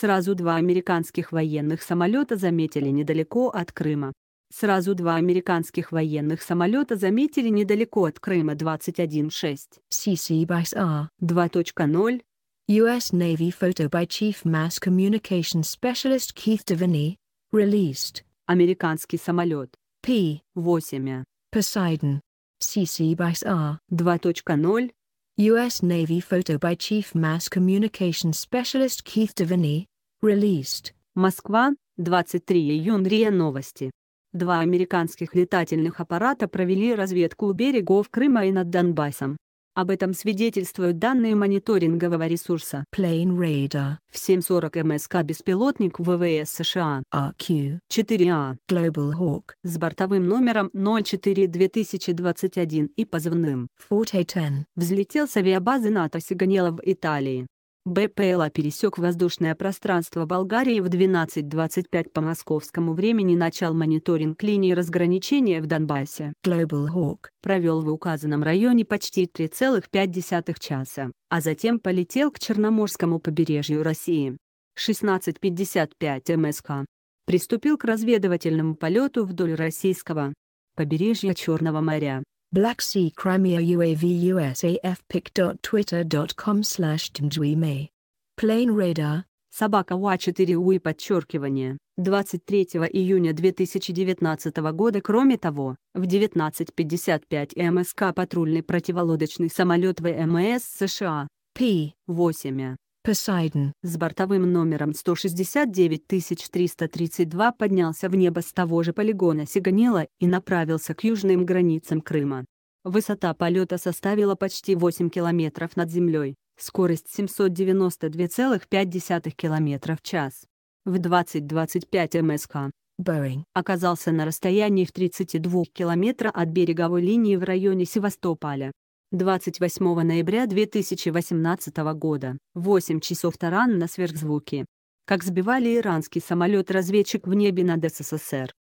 Сразу два американских военных самолета заметили недалеко от Крыма. Сразу два американских военных самолета заметили недалеко от Крыма 21.6. CC by SAR 2.0. US Navy photo by Chief Mass Communication Specialist Keith Devaney. Released. Американский самолет. P-8. Poseidon. CC by SAR 2.0. US Navy photo by Chief Mass Communication Specialist Keith Devaney. Released. Москва, 23 июня новости. Два американских летательных аппарата провели разведку у берегов Крыма и над Донбассом. Об этом свидетельствуют данные мониторингового ресурса Plane Radar. В 7.40 МСК беспилотник ВВС США RQ-4A а. Global Hawk с бортовым номером 04-2021 и позывным Forte взлетел с авиабазы НАТО Сиганелла в Италии. БПЛА пересек воздушное пространство Болгарии в 12.25 по московскому времени начал мониторинг линии разграничения в Донбассе. Global Hawk провел в указанном районе почти 3,5 часа, а затем полетел к Черноморскому побережью России. 16.55 МСК. Приступил к разведывательному полету вдоль российского побережья Черного моря, Black Sea Crimea UAV USAF pic.twitter.com slash May. Plane Radar. Собака УА-4 УИ подчеркивание. 23 июня 2019 года Кроме того, в 19.55 МСК патрульный противолодочный самолет ВМС США P-8 Poseidon с бортовым номером 169332 поднялся в небо с того же полигона Сиганела и направился к южным границам Крыма. Высота полета составила почти 8 километров над землей, скорость 792,5 км в час. В 20:25 МСК Boeing оказался на расстоянии в 32 километра от береговой линии в районе Севастополя. 28 ноября 2018 года, 8 часов таран на сверхзвуке, как сбивали иранский самолет-разведчик в небе над СССР.